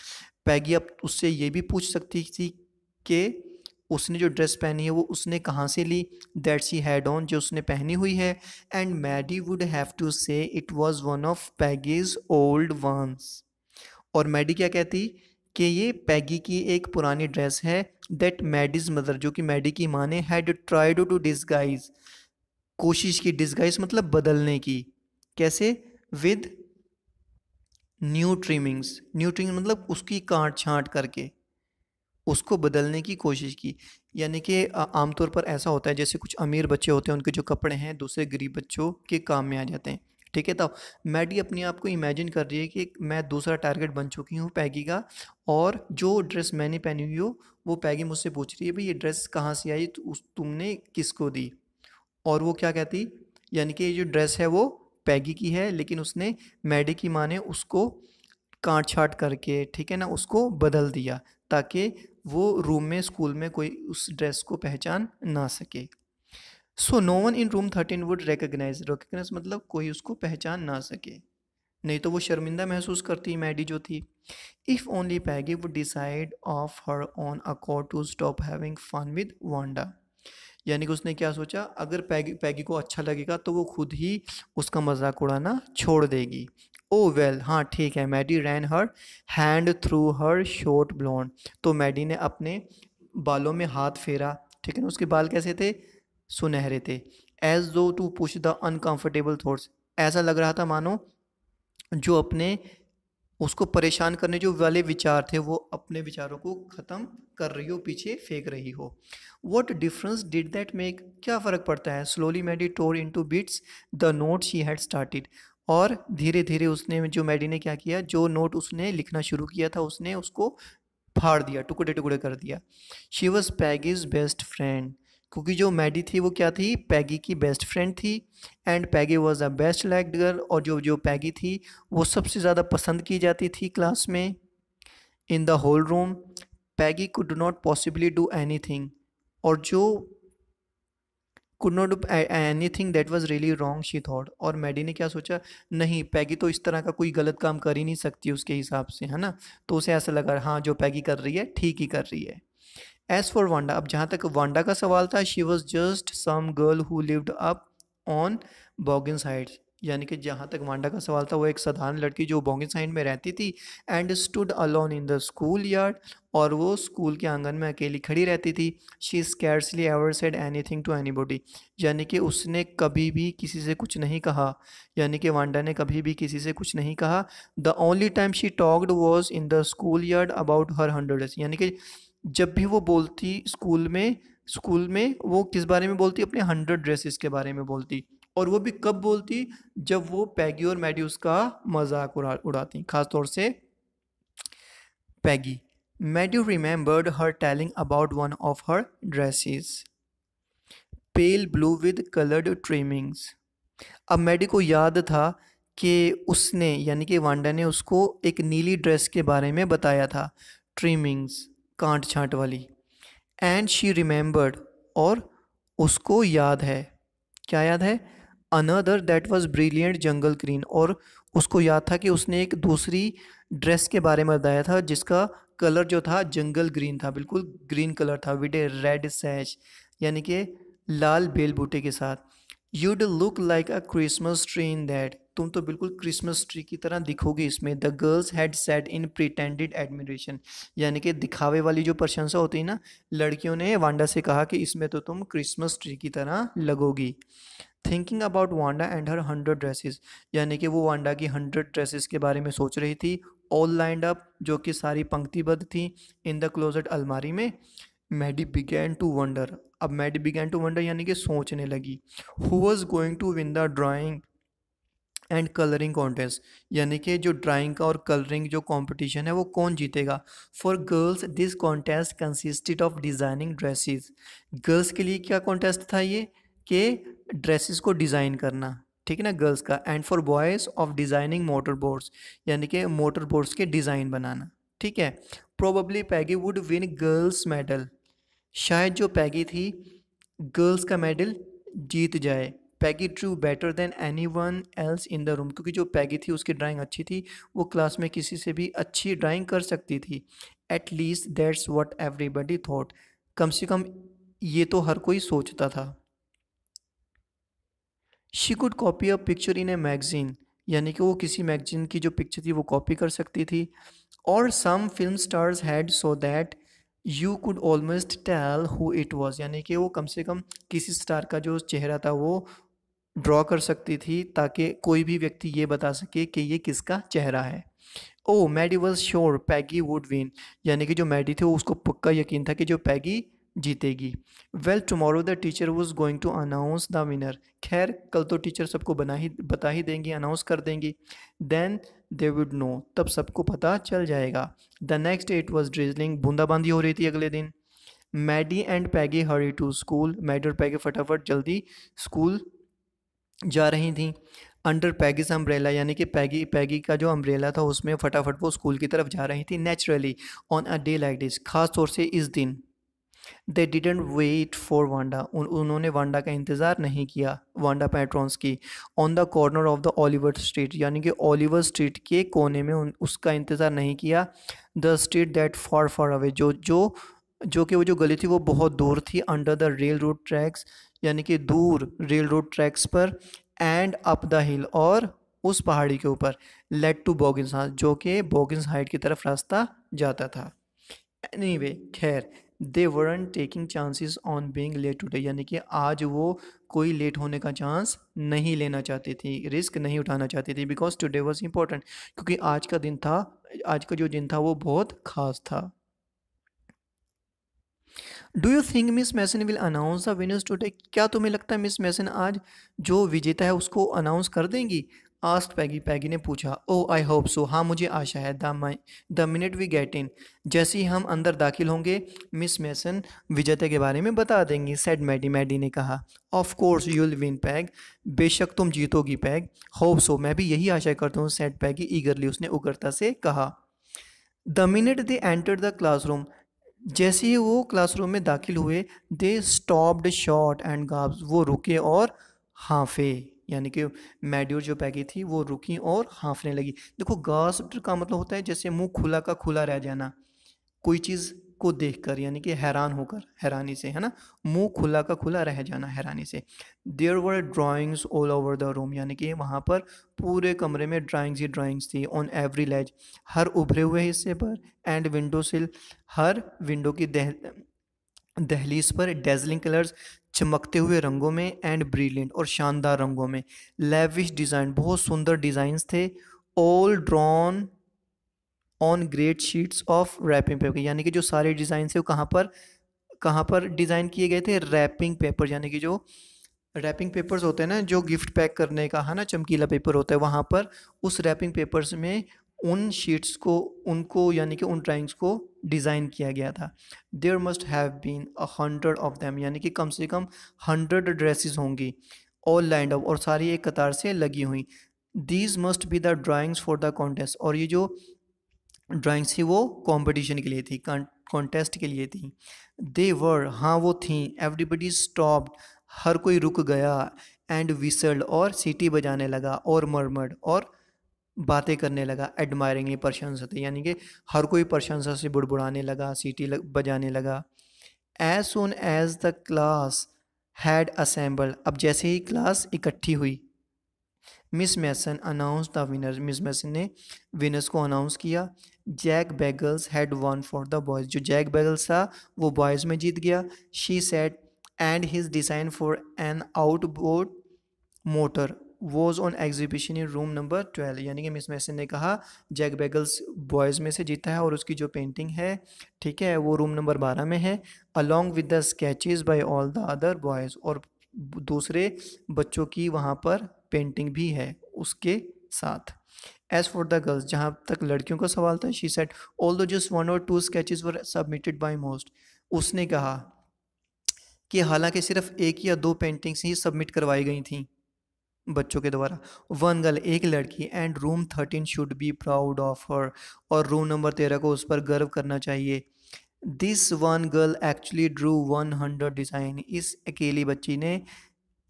Speaker 1: Peggy अब उससे ये भी पूछ सकती थी कि उसने जो ड्रेस पहनी है वो उसने कहाँ से ली दैट सी हैड ऑन जो उसने पहनी हुई है and Maddie would have to say it was one of Peggy's old ones और मैडी क्या कहती कि ये पैगी की एक पुरानी ड्रेस है डेट मैडीज मदर जो कि मैडी की माँ ने हैड ट्राइड टू डिस्गाइज कोशिश की डिस्गाइज मतलब बदलने की कैसे with new trimmings new trimming मतलब उसकी काट छाँट करके उसको बदलने की कोशिश की यानी कि आमतौर पर ऐसा होता है जैसे कुछ अमीर बच्चे होते हैं उनके जो कपड़े हैं दूसरे गरीब बच्चों के काम में आ जाते हैं ठीक है तो मैडी अपने आप को इमेजिन कर रही है कि मैं दूसरा टारगेट बन चुकी हूँ पैगी का और जो ड्रेस मैंने पहनी हुई हो वो पैगी मुझसे पूछ रही है भाई ये ड्रेस कहाँ से आई उस तुमने किसको दी और वो क्या कहती यानी कि ये जो ड्रेस है वो पैगी की है लेकिन उसने मैडी की माँ ने उसको काट छाट करके ठीक है ना उसको बदल दिया ताकि वो रूम में स्कूल में कोई उस ड्रेस को पहचान ना सके so no one in room thirteen would recognize recognize मतलब कोई उसको पहचान ना सके नहीं तो वो शर्मिंदा महसूस करती मैडी जो थी if only Peggy would decide of her own accord to stop having fun with Wanda यानी कि उसने क्या सोचा अगर पैगी पैगी को अच्छा लगेगा तो वो खुद ही उसका मजाक उड़ाना छोड़ देगी ओ oh, वेल हाँ ठीक है Maddie ran her hand through her short blond तो मैडी ने अपने बालों में हाथ फेरा ठीक है ना उसके बाल कैसे थे सुनहरे थे as though to push the uncomfortable thoughts ऐसा लग रहा था मानो जो अपने उसको परेशान करने जो वाले विचार थे वो अपने विचारों को ख़त्म कर रही हो पीछे फेंक रही हो what difference did that make क्या फ़र्क पड़ता है slowly Maddie tore into bits the note she had started और धीरे धीरे उसने जो मैडी ने क्या किया जो नोट उसने लिखना शुरू किया था उसने उसको फाड़ दिया टुकड़े टुकड़े कर दिया she was Peg's best friend क्योंकि जो मैडी थी वो क्या थी पैगी की बेस्ट फ्रेंड थी and Peggy was a best like girl और जो जो पैगी थी वो सबसे ज़्यादा पसंद की जाती थी क्लास में in the whole room Peggy could not possibly do anything और जो could not do anything that was really wrong she thought और मैडी ने क्या सोचा नहीं पैगी तो इस तरह का कोई गलत काम कर ही नहीं सकती उसके हिसाब से है ना तो उसे ऐसा लगा हाँ जो पैगी कर रही है ठीक ही कर रही है एज फॉर वांडा अब जहाँ तक वांडा का सवाल था she was just some girl who lived up on Boggin side यानी कि जहाँ तक वांडा का सवाल था वो एक साधारण लड़की जो बॉगिन साइड में रहती थी and stood alone in the school yard और वो स्कूल के आंगन में अकेली खड़ी रहती थी she scarcely ever said anything to anybody यानी कि उसने कभी भी किसी से कुछ नहीं कहा यानी कि वांडा ने कभी भी किसी से कुछ नहीं कहा the only time she talked was in the school yard about her hundred यानी कि जब भी वो बोलती स्कूल में स्कूल में वो किस बारे में बोलती अपने हंड्रेड ड्रेसेस के बारे में बोलती और वो भी कब बोलती जब वो पैगी और मैडी उसका मजाक उड़ा उड़ाती तौर से Peggy Maddie remembered her telling about one of her dresses pale blue with coloured trimmings अब मैडी को याद था कि उसने यानी कि वांडा ने उसको एक नीली ड्रेस के बारे में बताया था ट्रिमिंग्स कांट छांट वाली एंड शी रिमेंबर्ड और उसको याद है क्या याद है another that was brilliant jungle green और उसको याद था कि उसने एक दूसरी ड्रेस के बारे में बताया था जिसका कलर जो था जंगल ग्रीन था बिल्कुल ग्रीन कलर था विड ए रेड सैच यानी कि लाल बेल बूटे के साथ you'd look like a Christmas tree in that तुम तो बिल्कुल क्रिसमस ट्री की तरह दिखोगी इसमें the girls had said in pretended admiration यानी कि दिखावे वाली जो प्रशंसा होती है ना लड़कियों ने वांडा से कहा कि इसमें तो तुम क्रिसमस ट्री की तरह लगोगी thinking about Wanda and her hundred dresses यानी कि वो वांडा की हंड्रेड ड्रेसेस के बारे में सोच रही थी ऑल लाइंड अप जो कि सारी पंक्तिबद्ध थी इन द क्लोजेट अलमारी में मैडी बिगैन टू वंडर अब मैडी बिगैन टू वंडर यानी कि सोचने लगी who was going to win the drawing and colouring contest यानी कि जो ड्राइंग का और कलरिंग जो कंपटीशन है वो कौन जीतेगा for girls this contest consisted of designing dresses girls के लिए क्या कॉन्टेस्ट था ये कि ड्रेसेस को डिज़ाइन करना ठीक है ना गर्ल्स का and for boys of designing motor boards यानी कि मोटर बोर्ड्स के डिज़ाइन बनाना ठीक है probably Peggy would win girls medal शायद जो पैगी थी गर्ल्स का मेडल जीत जाए Peggy drew better than anyone else in the room क्योंकि जो पैगी थी उसकी ड्राइंग अच्छी थी वो क्लास में किसी से भी अच्छी ड्राइंग कर सकती थी at least that's what everybody thought कम से कम ये तो हर कोई सोचता था she could copy a picture in a magazine यानी कि वो किसी मैगजीन की जो पिक्चर थी वो कॉपी कर सकती थी और some film stars had so that you could almost tell who it was यानी कि वो कम से कम किसी स्टार का जो चेहरा था वो ड्रॉ कर सकती थी ताकि कोई भी व्यक्ति ये बता सके कि ये किसका चेहरा है oh Maddie was sure Peggy would win यानी कि जो मैडी थी उसको पक्का यकीन था कि जो पैगी जीतेगी well tomorrow the teacher was going to announce the winner खैर कल तो टीचर सबको बना ही बता ही देंगी अनाउंस कर देंगी देन दे वुड नो तब सबको पता चल जाएगा the next day it was drizzling बूंदाबांदी हो रही थी अगले दिन Maddie and Peggy hurry to school Maddie और पैगी फटाफट जल्दी स्कूल जा रही थी अंडर पैगिस अम्ब्रेला यानी कि पैगी पैगी का जो अम्ब्रेला था उसमें फटाफट वो स्कूल की तरफ जा रही थी naturally on a day like this खास तौर से इस दिन they didn't wait for Wanda उन्होंने वांडा का इंतज़ार नहीं किया वांडा पैट्रॉन्स की on the corner of the Oliver street यानी कि ओलिवर स्ट्रीट के कोने में उन उसका इंतज़ार नहीं किया the street that far far away जो जो जो कि वो जो गली थी वो बहुत दूर थी under the rail road tracks यानी कि दूर रेल रोड ट्रैक्स पर एंड अप द हिल और उस पहाड़ी के ऊपर लेट टू बॉगिन्स जो कि बॉगिन्स हाइट की तरफ रास्ता जाता था एनी वे खैर they weren't taking chances on being late today यानी कि आज वो कोई लेट होने का चांस नहीं लेना चाहती थी रिस्क नहीं उठाना चाहती थी बिकॉज टुडे वॉज इम्पोर्टेंट क्योंकि आज का दिन था आज का जो दिन था वो बहुत खास था do you think Miss Mason will announce the winners today क्या तुम्हें लगता है मिस मैसन आज जो विजेता है उसको अनाउंस कर देंगी आस्क पैगी पैगी ने पूछा ओ आई होप सो हाँ मुझे आशा है the the minute we get in जैसे ही हम अंदर दाखिल होंगे मिस मैसन विजेता के बारे में बता देंगी सेड मैडी मैडी ने कहा of course you will win Peg बेशक तुम जीतोगी पैग होप सो मैं भी यही आशा करता हूँ सेड पैगी ईगरली उसने उगरता से कहा the minute they enter the classroom जैसे ही वो क्लासरूम में दाखिल हुए they stopped short and gasped वो रुके और हाँफे यानी कि मेड्यूर जो पैगी थी वो रुकी और हाँफने लगी देखो गास्प्ड का मतलब होता है जैसे मुंह खुला का खुला रह जाना कोई चीज़ को देखकर यानी कि हैरान होकर हैरानी से है ना मुंह खुला का खुला रह जाना हैरानी से there were drawings all over the room यानी कि वहाँ पर पूरे कमरे में ड्राइंग्स ही ड्राइंग्स थी ऑन एवरी लेज हर उभरे हुए हिस्से पर एंड विंडो सिल हर विंडो की दह दहलीज पर डेजलिंग कलर्स चमकते हुए रंगों में एंड ब्रिलियंट और शानदार रंगों में लेविश डिज़ाइन बहुत सुंदर डिज़ाइंस थे all drawn on great sheets of wrapping paper यानी कि जो सारे डिज़ाइन है वो कहाँ पर कहाँ पर डिज़ाइन किए गए थे रैपिंग पेपर यानी कि जो रैपिंग पेपर्स होते हैं ना जो गिफ्ट पैक करने का है ना चमकीला पेपर होता है वहाँ पर उस रैपिंग पेपर्स में उन शीट्स को उनको यानी कि उन ड्राइंग्स को डिज़ाइन किया गया था there must have been a hundred of them यानी कि कम से कम हंड्रेड ड्रेसेस होंगी ऑल लाइंड अप और सारी एक कतार से लगी हुई these must be the drawings for the contest और ये जो ड्राइंग्स थी वो कंपटीशन के लिए थी कॉन्टेस्ट के लिए थी दे वर हाँ वो थी एवरीबडी स्टॉप्ड हर कोई रुक गया एंड विसल्ड और सीटी बजाने लगा और मरमड और बातें करने लगा एडमायरिंगली प्रशंसा थी यानी कि हर कोई प्रशंसा से बुड़बुड़ाने लगा सीटी लग, बजाने लगा as soon as the class had assemble अब जैसे ही क्लास इकट्ठी हुई Miss Mason announce the winner Miss Mason ने विनर्स को अनाउंस किया Jack Beggles had won for the boys जो जैक बैगल्स था वो बॉयज़ में जीत गया she said and his design for an outboard motor was on exhibition in room number twelve यानी कि मिस मैसन ने कहा जैक बैगल्स बॉयज़ में से जीता है और उसकी जो पेंटिंग है ठीक है वो रूम नंबर बारह में है along with the sketches by all the other boys और दूसरे बच्चों की वहाँ पर पेंटिंग भी है उसके साथ एज फॉर द गर्ल्स जहाँ तक लड़कियों का सवाल था she said although just one और two sketches were submitted by most उसने कहा कि हालांकि सिर्फ एक या दो पेंटिंग्स ही सबमिट करवाई गई थी बच्चों के द्वारा वन गर्ल एक लड़की and room thirteen should be proud of her और रूम नंबर तेरह को उस पर गर्व करना चाहिए this one girl actually drew one hundred design इस अकेली बच्ची ने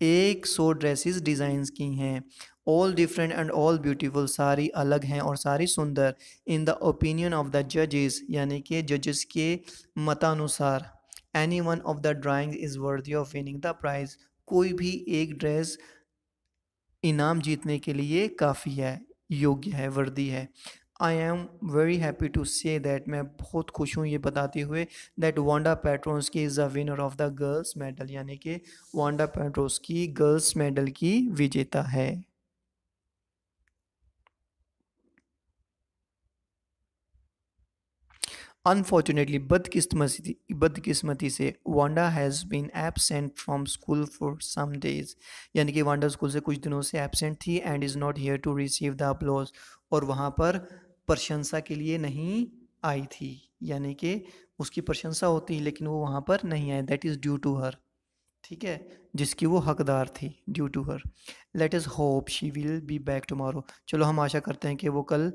Speaker 1: एक सौ ड्रेसिस डिज़ाइंस की हैं all different and all beautiful सारी अलग हैं और सारी सुंदर in the opinion of the जजेस यानी कि जजेस के मतानुसार any one of the drawing is worthy of winning the prize कोई भी एक ड्रेस इनाम जीतने के लिए काफ़ी है योग्य है वर्दी है I am very happy to say that मैं बहुत खुश हूँ ये बताते हुए दैट वांडा पेट्रोस की is the winner of the girls medal यानी कि वांडा पेट्रोस की गर्ल्स मेडल की विजेता है अनफॉर्चुनेटली बदकिस्मती बदकिस्मती से Wanda has been absent from school for some days यानी कि वांडा स्कूल से कुछ दिनों से एबसेंट थी and is not here to receive the applause और वहाँ पर प्रशंसा के लिए नहीं आई थी यानी कि उसकी प्रशंसा होती है लेकिन वो वहाँ पर नहीं आए that is due to her ठीक है जिसकी वो हकदार थी due to her let us hope she will be back tomorrow चलो हम आशा करते हैं कि वो कल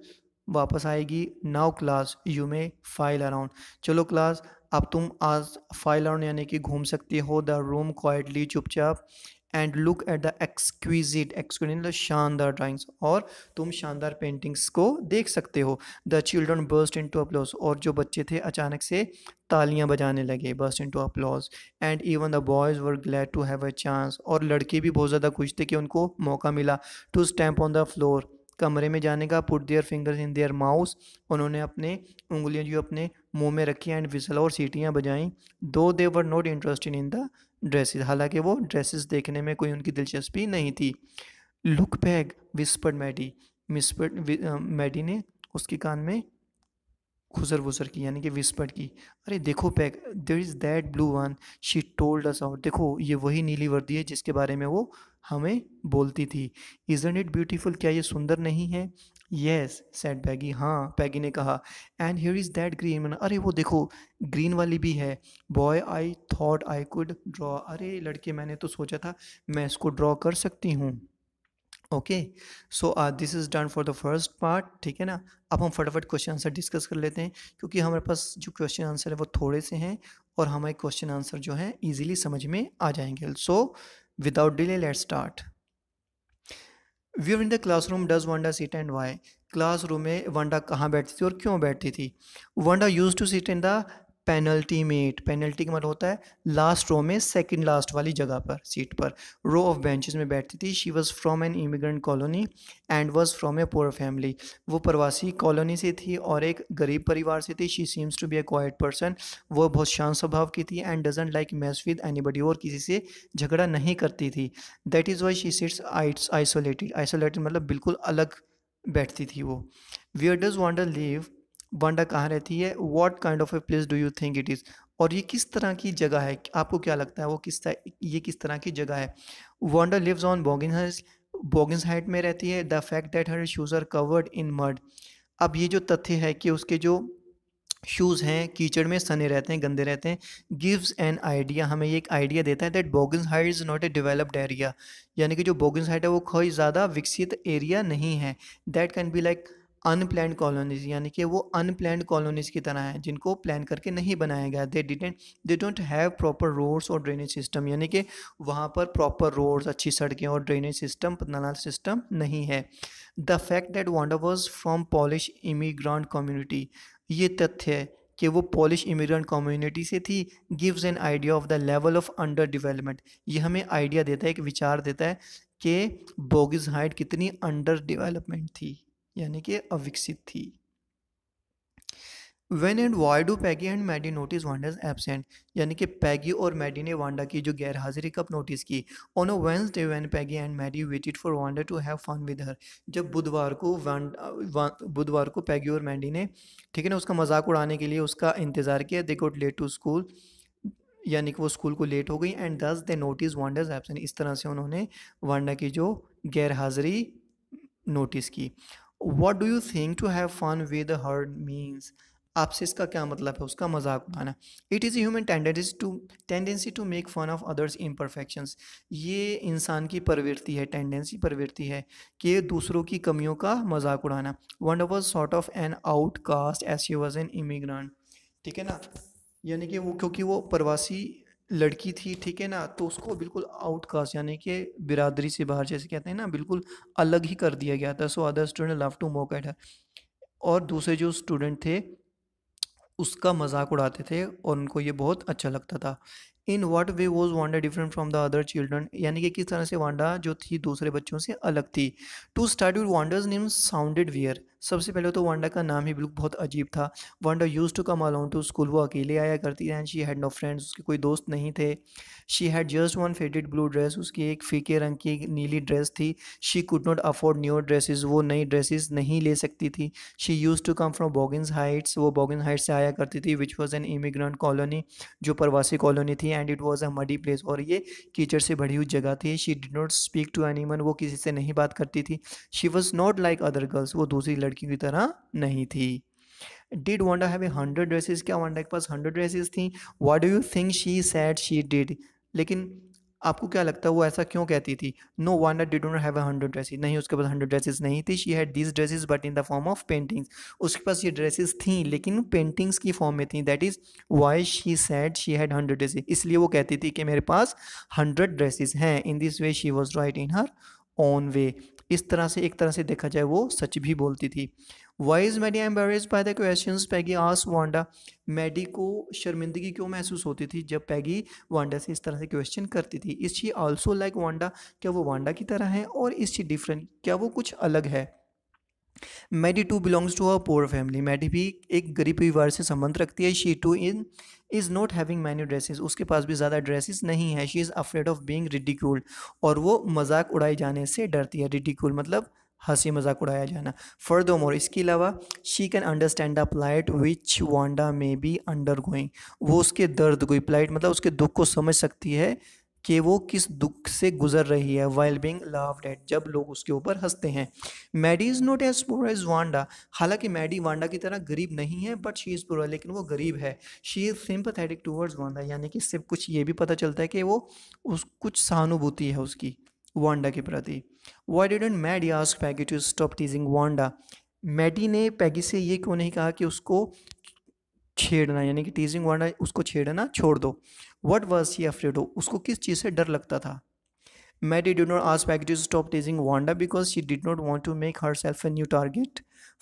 Speaker 1: वापस आएगी now class you may file around चलो क्लास अब तुम आज फाइल अराउंड यानी कि घूम सकती हो द रूम क्वाइटली चुपचाप and look at the exquisite exquisite शानदार ड्राइंग्स और तुम शानदार पेंटिंग्स को देख सकते हो the children burst into applause और जो बच्चे थे अचानक से तालियां बजाने लगे burst into applause and even the boys were glad to have a chance और लड़के भी बहुत ज़्यादा खुश थे कि उनको मौका मिला to stamp on the floor कमरे में जाने का put their fingers in their mouths उन्होंने अपने उंगलियां जो अपने मुंह में रखी एंड विसल और सीटियां बजाई though they were not interested in the dresses हालांकि वो ड्रेसेस देखने में कोई उनकी दिलचस्पी नहीं थी look Peg whispered Maddie whispered Maddie ने उसके कान में खुजर वुसर की यानी कि विस्पट की अरे देखो Peg there is that blue one she told us about देखो ये वही नीली वर्दी है जिसके बारे में वो हमें बोलती थी इजन इट ब्यूटीफुल क्या ये सुंदर नहीं है येस सेट पैगी हाँ पैगी ने कहा and here is that green one अरे वो देखो ग्रीन वाली भी है boy I thought I could draw अरे लड़के मैंने तो सोचा था मैं इसको ड्रॉ कर सकती हूँ okay so this is done for the first part ठीक है ना अब हम फटाफट क्वेश्चन आंसर डिस्कस कर लेते हैं क्योंकि हमारे पास जो क्वेश्चन आंसर है वो थोड़े से हैं और हमारे क्वेश्चन आंसर जो है ईजिली समझ में आ जाएंगे so without delay let start view in the classroom does Wanda sit and why classroom में वंडा कहाँ बैठती थी और क्यों बैठती थी Wanda used to sit in the penalty mate penalty का मतलब होता है लास्ट रो में सेकंड लास्ट वाली जगह पर सीट पर रो ऑफ बेंचेस में बैठती थी she was from an immigrant colony and was from a poor family वो प्रवासी कॉलोनी से थी और एक गरीब परिवार से थी she seems to be a quiet person वो बहुत शांत स्वभाव की थी and doesn't like mess with anybody और किसी से झगड़ा नहीं करती थी that is why she sits it's isolated isolated मतलब बिल्कुल अलग बैठती थी वो where does Wanda live Wanda कहाँ रहती है what kind of a place do you think it is और ये किस तरह की जगह है आपको क्या लगता है वो किस तरह ये किस तरह की जगह है Wanda lives on Boggin Boggins Height में रहती है the fact that her shoes are covered in mud अब ये जो तथ्य है कि उसके जो शूज़ हैं कीचड़ में सने रहते हैं गंदे रहते हैं गिव्स एन आइडिया हमें ये एक आइडिया देता है that Boggin Height is not a developed area यानी कि जो बोगन्स हाइट है वो कोई ज़्यादा विकसित एरिया नहीं है that can be like unplanned colonies यानी कि वो अनप्लैंड कॉलोनीज की तरह हैं जिनको प्लान करके नहीं बनाया गया they didn't they don't have proper roads और ड्रेनेज सिस्टम यानी कि वहाँ पर प्रॉपर रोड्स अच्छी सड़कें और ड्रेनेज सिस्टम नल सिस्टम नहीं है the fact that Wanda was from Polish immigrant community ये तथ्य कि वो पॉलिश इमिग्रेंट कम्युनिटी से थी gives an idea of the level of underdevelopment ये हमें आइडिया देता है एक विचार देता है कि बोगिस हाइट कितनी अंडर डेवलपमेंट थी यानी कि अविकसित थी when and why do Peggy and Maddie notice Wanda absent यानी कि पैगी और मैडी ने वांडा की जो गैर हाजिरी कब नोटिस की on a Wednesday when Peggy and Maddie waited for Wanda to have fun with her जब बुधवार को बुधवार को पैगी और मैडी ने ठीक है ना उसका मजाक उड़ाने के लिए उसका इंतज़ार किया they got late to school यानी कि वो स्कूल को लेट हो गई एंड दस दे नोटिस वांडाज एबसेंट इस तरह से उन्होंने वांडा की जो गैर हाजिरी नोटिस की what do you think to have fun with her means आपसे इसका क्या मतलब है उसका मजाक उड़ाना it is human tendency to tendency to make fun of others perfection ये इंसान की प्रवृत्ति है टेंडेंसी प्रवृत्ति है कि दूसरों की कमियों का मजाक उड़ाना one was sort of an outcast as you was an immigrant ठीक है ना यानी कि वो क्योंकि वो प्रवासी लड़की थी ठीक है ना तो उसको बिल्कुल आउटकास्ट यानी कि बिरादरी से बाहर जैसे कहते हैं ना बिल्कुल अलग ही कर दिया गया था so other student love to mock at her और दूसरे जो स्टूडेंट थे उसका मजाक उड़ाते थे और उनको ये बहुत अच्छा लगता था in what way was Wanda different from the other children यानी कि किस तरह से वांडा जो थी दूसरे बच्चों से अलग थी to start with Wanda's name sounded weird सबसे पहले तो वांडा का नाम ही बिल्कुल बहुत अजीब था Wanda used to come alone to school वो अकेले आया करती and she had no friends उसके कोई दोस्त नहीं थे she had just one faded blue dress उसकी एक फीके रंग की नीली ड्रेस थी she could not afford new dresses वो नई ड्रेसेस नहीं ले सकती थी she used to come from Boggins Heights वो बॉगिंस हाइट्स से आया करती थी which was N immigrant colony जो प्रवासी कॉलोनी थी and it was a muddy place और ये कीचड़ से भरी हुई जगह थी she did not speak to any man वो किसी से नहीं बात करती थी she was not like other girls वो दूसरी लड़कियों की तरह नहीं थी did Wanda have a hundred dresses क्या वांडा के पास हंड्रेड ड्रेसेस थी what do you think she said she did लेकिन आपको क्या लगता है वो ऐसा क्यों कहती थी no Wanda did not have a hundred dresses नहीं उसके पास हंड्रेड ड्रेसेज नहीं थी she had these dresses but in the form of paintings उसके पास ये ड्रेसेस थी लेकिन पेंटिंग्स की फॉर्म में थी that is why she said she had hundred dresses इसलिए वो कहती थी कि मेरे पास हंड्रेड ड्रेसेज हैं in this way she was right in her own way इस तरह से एक तरह से देखा जाए वो सच भी बोलती थी why Maddie embarrassed by the question Peggy आस वांडा मैडी को शर्मिंदगी क्यों महसूस होती थी जब पैगी वांडा से इस तरह से क्वेश्चन करती थी इस शी ऑल्सो लाइक वांडा क्या वो वांडा की तरह है और इस शी डिफरेंट क्या वो कुछ अलग है Maddie too belongs to a poor family Maddie भी एक गरीब परिवार से संबंध रखती है शी टू इन is not having many dresses उसके पास भी ज़्यादा ड्रेसेस नहीं है she is afraid of being ridiculed और वो मजाक उड़ाए जाने से डरती है रिडिक्यूल मतलब हंसी मजाक उड़ाया जाना फर्दो मोर इसके अलावा she can understand the plight which Wanda may be undergoing वो उसके दर्द को प्लाइट मतलब उसके दुख को समझ सकती है कि वो किस दुख से गुजर रही है वाइल बिंग लव डेट जब लोग उसके ऊपर हंसते हैं Maddie is not as poor as Wanda हालांकि मैडी वांडा की तरह गरीब नहीं है बट शी इज़ पुअर लेकिन वो गरीब है she is sympathetic towards Wanda यानी कि सिर्फ कुछ ये भी पता चलता है कि वो उस कुछ सहानुभूति है उसकी वांडा के प्रति why didn't Maddie ask Peggy to stop teasing Wanda Maddie ने पैगी से ये क्यों नहीं कहा कि उसको छेड़ना यानी कि टीजिंग वांडा उसको छेड़ना छोड़ दो वट वॉज ही अफ्रेडो उसको किस चीज़ से डर लगता था Maddie do not ask Peggy to stop teasing Wanda because she did not want to make herself a new target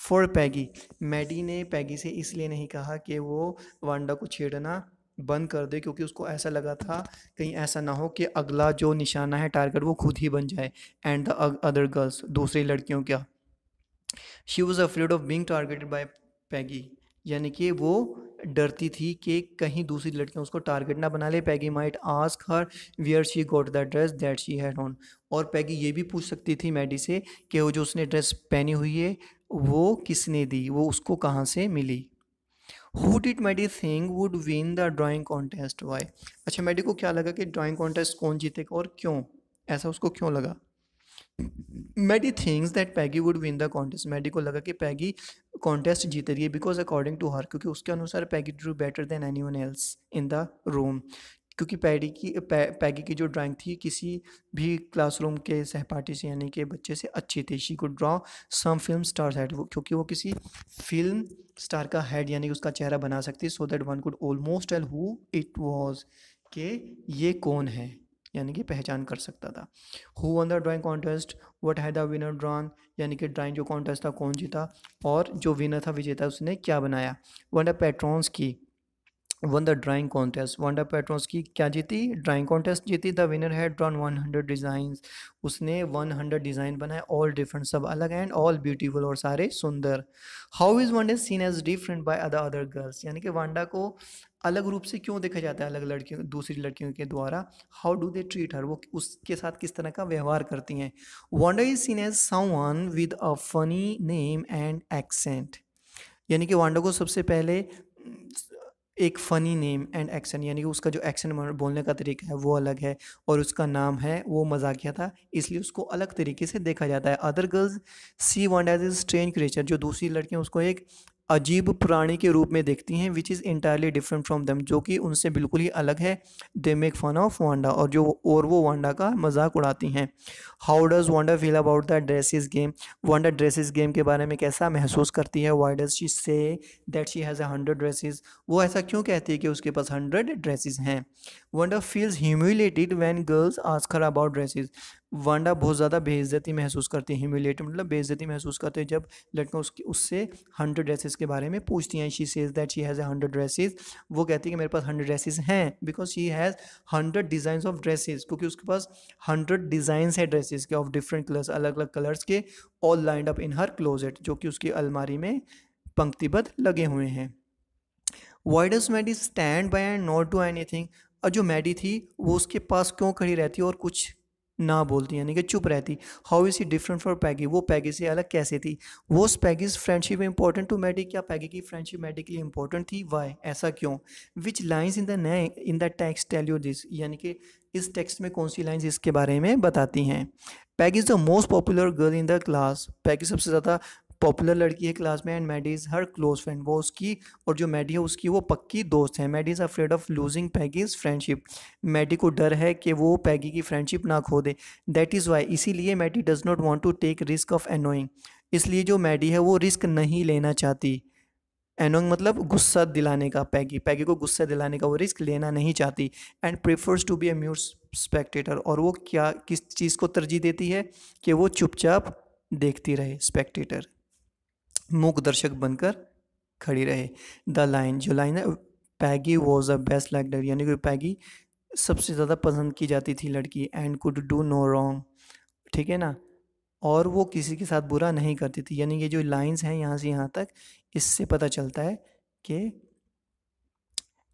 Speaker 1: for Peggy Maddie ने पैगी से इसलिए नहीं कहा कि वो वांडा को छेड़ना बंद कर दे क्योंकि उसको ऐसा लगा था कहीं ऐसा ना हो कि अगला जो निशाना है टारगेट वो खुद ही बन जाए एंड द अदर गर्ल्स दूसरी लड़कियों का she was afraid of being targeted by Peggy यानी कि वो डरती थी कि कहीं दूसरी लड़कियां उसको टारगेट ना बना ले Peggy might ask her where she got the dress that she had on और पैगी ये भी पूछ सकती थी मैडी से कि वो जो उसने ड्रेस पहनी हुई है वो किसने दी वो उसको कहाँ से मिली who did Maddie think would win the drawing contest why अच्छा मैडी को क्या लगा कि ड्राॅइंग कॉन्टेस्ट कौन जीतेगा और क्यों ऐसा उसको क्यों लगा Maddie thinks that Peggy would win the contest Maddie को लगा कि पैगी कॉन्टेस्ट जीत रही है बिकॉज अकॉर्डिंग टू हर क्योंकि उसके अनुसार Peggy drew better than anyone else in the room क्योंकि पैडी की पै, पैगी की जो ड्राइंग थी किसी भी क्लासरूम के सहपाठी से यानी कि बच्चे से अच्छी थी she could draw some film star head क्योंकि वो किसी फिल्म स्टार का हेड यानी कि उसका चेहरा बना सकती so that one could almost tell who it was के ये कौन है यानी कि पहचान कर सकता था who won the drawing contest what had the winner drawn यानी कि ड्राइंग जो कॉन्टेस्ट था कौन जीता और जो विनर था विजेता उसने क्या बनाया वन द पेट्रॉन्स की the drawing contest contest Wanda की क्या जीती ड्राइंग कॉन्टेस्ट जीती the winner had drawn one hundred design उसने वन हंड्रेड डिज़ाइन बनाए ऑल डिफरेंट सब अलग एंड ऑल ब्यूटीफुल और सारे सुंदर how is is seen as different by other other girls यानी कि वांडा को अलग रूप से क्यों देखा जाता है अलग लड़कियों दूसरी लड़कियों के द्वारा how do they treat her वो उसके साथ किस तरह का व्यवहार करती हैं Wanda is seen as someone with a funny name and accent यानी कि वांडा को सबसे पहले एक फ़नी नेम एंड एक्शन यानी कि उसका जो एक्शन बोलने का तरीका है वो अलग है और उसका नाम है वो मजाकिया था इसलिए उसको अलग तरीके से देखा जाता है other girls see one as a strange creature जो दूसरी लड़कियाँ उसको एक अजीब पुराने के रूप में देखती हैं which is entirely different from them जो कि उनसे बिल्कुल ही अलग है they make fun of Wanda और जो और वो वांडा का मजाक उड़ाती हैं how does Wanda feel about the dresses game Wanda dresses game के बारे में कैसा महसूस करती है why does she say that she has a hundred dresses वो ऐसा क्यों कहती है कि उसके पास हंड्रेड ड्रेसिस हैं Wanda feels humiliated when girls ask her about dresses Wanda बहुत ज़्यादा बेइज्जती महसूस करती है ह्यूमिलेट मतलब बेइज्जती महसूस करते हैं जब लड़कियाँ उसकी उससे हंड्रेड ड्रेसेस के बारे में पूछती हैं she says that she has a hundred dresses वो कहती है कि मेरे पास हंड्रेड ड्रेसेस हैं because she has hundred design of dresses क्योंकि उसके पास हंड्रेड डिज़ाइन है ड्रेसेस के ऑफ डिफरेंट कलर्स अलग अलग कलर्स के all lined up in her closet जो कि उसकी अलमारी में पंक्तिबद्ध लगे हुए हैं why does Maddie is stand by and not do anything और जो मैडी थी वो उसके पास क्यों खड़ी रहती और कुछ ना बोलती यानी कि चुप रहती how is he different for Peggy वो पैगी से अलग कैसे थी वो उस Peggy's friendship important to Maddie क्या पैगी की फ्रेंडशिप मैडी के लिए इंपॉर्टेंट थी वाई ऐसा क्यों विच लाइन्स इन द नए in the text tell you this यानी कि इस टेक्स्ट में कौन सी लाइन्स इसके बारे में बताती हैं Peggy is the most popular girl in the class Peggy सबसे ज़्यादा पॉपुलर लड़की है क्लास में and Maddie is her close friend वो उसकी और जो मैडी है उसकी वो पक्की दोस्त है Maddie is afraid of losing Peggy's friendship Maddie को डर है कि वो पैगी की फ्रेंडशिप ना खो दे दैट इज़ वाई इसीलिए Maddie does not want to take risk of annoying इसलिए जो मैडी है वो रिस्क नहीं लेना चाहती एनोंग मतलब गुस्सा दिलाने का पैगी पैगी को गुस्सा दिलाने का वो रिस्क लेना नहीं चाहती and prefers to be a spectator और वो क्या किस चीज़ को तरजीह देती है कि वो चुपचाप देखती रहे स्पेक्टेटर मूक दर्शक बनकर खड़ी रहे द लाइन जो लाइन है Peggy was a best like डर यानी कि पैगी सबसे ज़्यादा पसंद की जाती थी लड़की and could do no wrong ठीक है ना और वो किसी के साथ बुरा नहीं करती थी यानी ये जो लाइंस हैं यहाँ से यहाँ तक इससे पता चलता है कि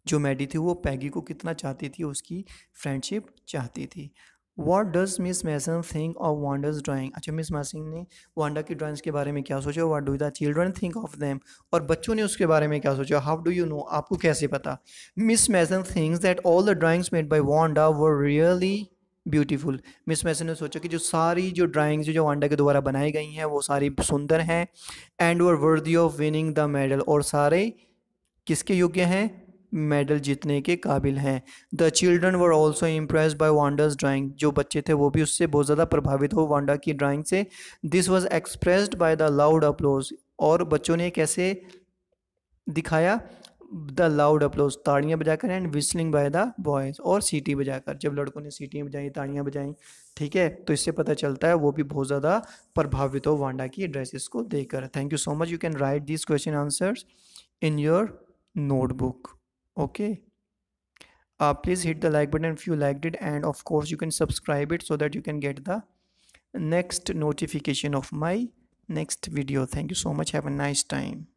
Speaker 1: जो मैडी थी वो पैगी को कितना चाहती थी उसकी फ्रेंडशिप चाहती थी what does Miss Mason think of Wanda's drawing अच्छा मिस मैसन ने वांडा की ड्राइंग्स के बारे में क्या सोचा what do the children think of them और बच्चों ने उसके बारे में क्या सोचा हाउ डू यू नो आपको कैसे पता Miss Mason thinks that all the drawings made by Wanda were really beautiful Miss Mason ने सोचा कि जो सारी जो ड्राइंग्स जो वांडा के द्वारा बनाई गई हैं वो सारी सुंदर हैं एंड वर वर्दी ऑफ विनिंग द मेडल और सारे किसके योग्य हैं मेडल जीतने के काबिल हैं the children were also impressed by Wanda's drawing जो बच्चे थे वो भी उससे बहुत ज़्यादा प्रभावित हो वांडा की ड्राइंग से this was expressed by the loud applause और बच्चों ने कैसे दिखाया द लाउड अपलोज ताड़ियाँ बजाकर and whistling by the boys और सीटी बजाकर जब लड़कों ने सीटियाँ बजाई ताड़ियाँ बजाई ठीक है तो इससे पता चलता है वो भी बहुत ज़्यादा प्रभावित हो वांडा की ड्रेसेस को देखकर thank you so much you can write this question answers in your notebook okay uh, please hit the like button if you liked it and of course you can subscribe it so that you can get the next notification of my next video thank you so much have a nice time